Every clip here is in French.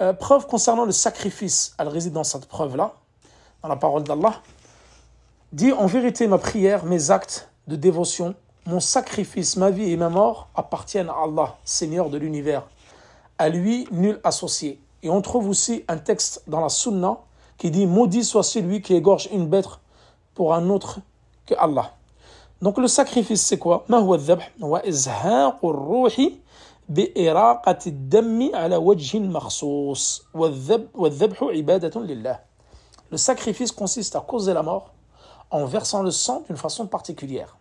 Euh, preuve concernant le sacrifice, elle réside dans cette preuve-là, dans la parole d'Allah. Dit en vérité, ma prière, mes actes de dévotion, mon sacrifice, ma vie et ma mort appartiennent à Allah, Seigneur de l'univers. À lui, nul associé. Et on trouve aussi un texte dans la Sunna qui dit Maudit soit celui qui égorge une bête pour un autre que Allah. Donc le sacrifice, c'est quoi بإراقة الدم على وجه مخصوص والذب والذبح عبادة لله Le sacrifice consiste à causer la mort en versant le sang d'une façon particulière.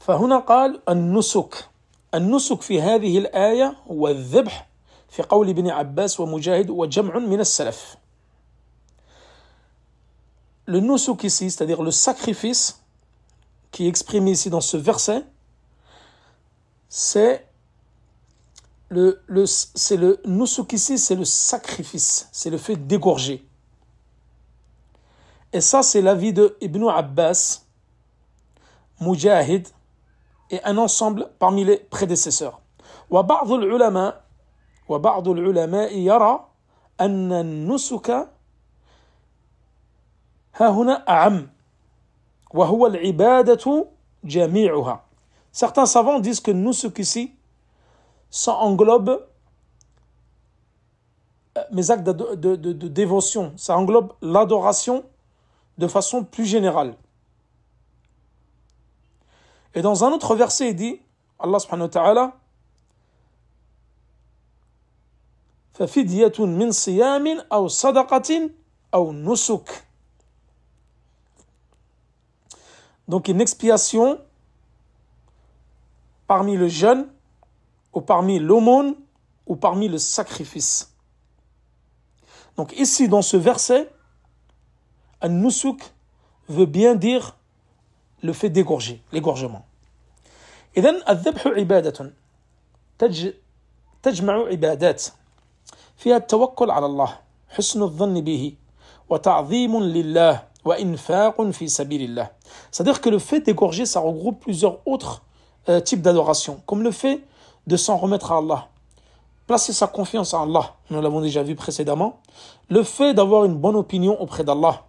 فهنا قال النسك النسك في هذه الآية هو الذبح في قول ابن عباس ومجاهد وجمع من السلف Le nusuk ici, c'est-à-dire le sacrifice qui est exprimé ici dans ce verset, c'est le, le, c'est le nusukisi, c'est le sacrifice, c'est le fait d'égorger. Et ça, c'est l'avis de Ibn Abbas, Mujahid et un ensemble parmi les prédécesseurs. وبعض العلماء وبعض العلماء يرى أن النسك ها هنا أعم وهو العبادة جميعها Certains savants disent que nous, ici ça englobe euh, mes actes de, de, de, dévotion, ça englobe l'adoration de façon plus générale. Et dans un autre verset, il dit, Allah subhanahu wa ta'ala, فَفِدْيَةٌ مِنْ صِيَامٍ أَوْ صَدَقَةٍ أَوْ نُسُكٍ Donc une expiation parmi le jeûne, ou parmi l'aumône, ou parmi le sacrifice. Donc ici, dans ce verset, An-Nusuk veut bien dire le fait d'égorger, l'égorgement. Et donc, الذبح ibadatun »« تجمع عبادات فيها التوكل على الله حسن الظن به وتعظيم C'est-à-dire que le fait d'égorger, ça regroupe plusieurs autres euh, type d'adoration, comme le fait de s'en remettre à Allah, placer sa confiance en Allah, nous l'avons déjà vu précédemment, le fait d'avoir une bonne opinion auprès d'Allah,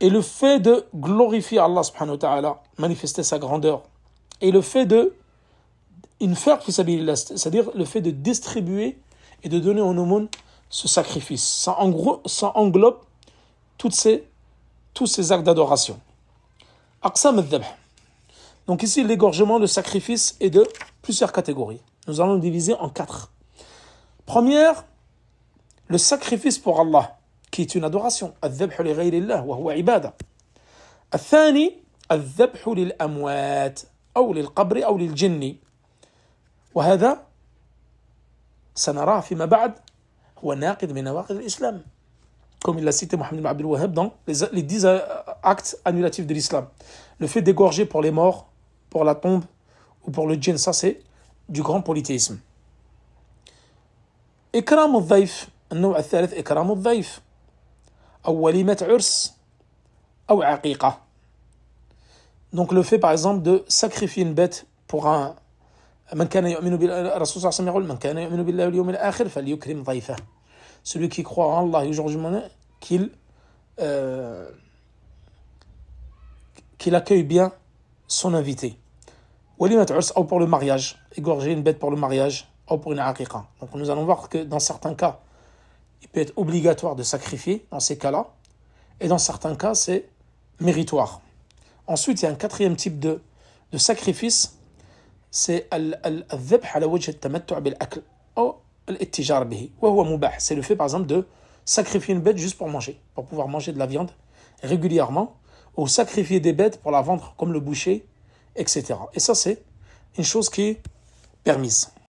et le fait de glorifier Allah subhanahu wa ta'ala, manifester sa grandeur, et le fait de c'est-à-dire le fait de distribuer et de donner en aumône ce sacrifice. Ça, englobe toutes ces, tous ces actes d'adoration. Aqsam al donc ici, l'égorgement, le sacrifice est de plusieurs catégories. Nous allons le diviser en quatre. Première, le sacrifice pour Allah, qui est une adoration. de l'islam. comme il l'a cité Mohamed Abdel Wahab dans les, dix euh, actes annulatifs de l'islam. Le fait d'égorger pour les morts, pour la tombe ou pour le djinn. Ça, c'est du grand polythéisme. إكرام الضيف النوع الثالث إكرام الضيف أو وليمة عرس أو عقيقة Donc le fait par exemple de sacrifier une bête pour un من كان يؤمن بالرسول صلى الله عليه وسلم يقول من كان يؤمن بالله واليوم الآخر فليكرم ضيفه celui qui croit en Allah et au jour du monde qu'il euh, qu'il accueille bien son invité. ou pour le mariage, égorger une bête pour le mariage, ou pour une aqiqa. Donc nous allons voir que dans certains cas, il peut être obligatoire de sacrifier, dans ces cas-là, et dans certains cas, c'est méritoire. Ensuite, il y a un quatrième type de, de sacrifice, c'est C'est le fait, par exemple, de sacrifier une bête juste pour manger, pour pouvoir manger de la viande régulièrement, ou sacrifier des bêtes pour la vendre comme le boucher, etc. Et ça, c'est une chose qui est permise.